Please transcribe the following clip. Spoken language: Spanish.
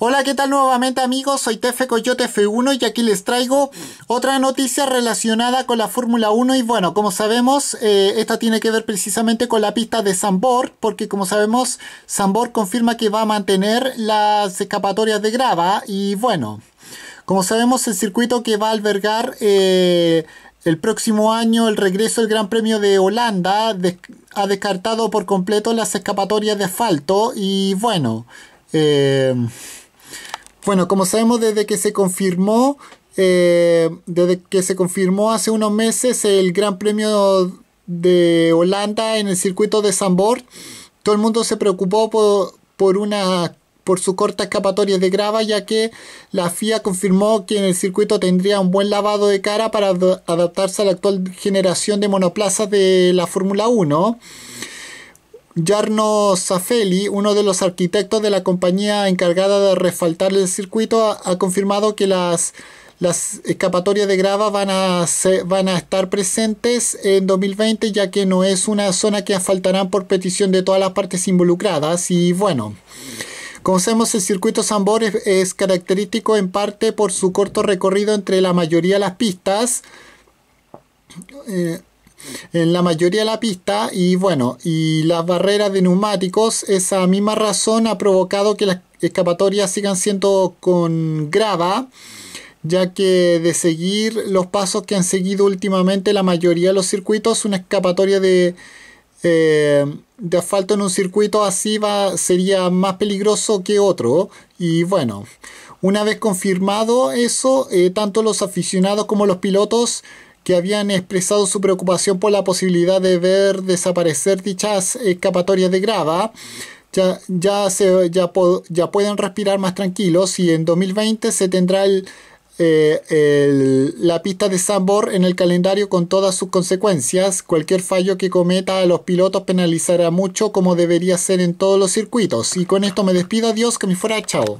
Hola, ¿qué tal nuevamente amigos? Soy Tefe Coyote F1 y aquí les traigo otra noticia relacionada con la Fórmula 1 y bueno, como sabemos, eh, esta tiene que ver precisamente con la pista de Sambor, porque como sabemos, Sambor confirma que va a mantener las escapatorias de grava y bueno, como sabemos, el circuito que va a albergar... Eh, el próximo año el regreso del Gran Premio de Holanda ha descartado por completo las escapatorias de asfalto y bueno, eh, bueno, como sabemos desde que se confirmó, eh, desde que se confirmó hace unos meses el Gran Premio de Holanda en el circuito de Zandvoort, todo el mundo se preocupó por, una por su corta escapatoria de grava, ya que la FIA confirmó que en el circuito tendría un buen lavado de cara para adaptarse a la actual generación de monoplazas de la Fórmula 1. Jarno Safeli, uno de los arquitectos de la compañía encargada de refaltar el circuito, ha, confirmado que las, las escapatorias de grava van a, van a estar presentes en 2020, ya que no es una zona que asfaltarán por petición de todas las partes involucradas. Y bueno, Conocemos el circuito Zambor es, característico en parte por su corto recorrido entre la mayoría de las pistas. Eh, en la mayoría de la pista y bueno, y las barreras de neumáticos, esa misma razón ha provocado que las escapatorias sigan siendo con grava ya que de seguir los pasos que han seguido últimamente la mayoría de los circuitos, una escapatoria de, eh, de asfalto en un circuito así va, sería más peligroso que otro. Y bueno, una vez confirmado eso, eh, tanto los aficionados como los pilotos que habían expresado su preocupación por la posibilidad de ver desaparecer dichas escapatorias de grava. Ya, ya, se, ya, pueden respirar más tranquilos y en 2020 se tendrá eh, el, la pista de Sambor en el calendario con todas sus consecuencias. Cualquier fallo que cometa a los pilotos penalizará mucho como debería ser en todos los circuitos. Y con esto me despido. Adiós, que me fuera. Chao.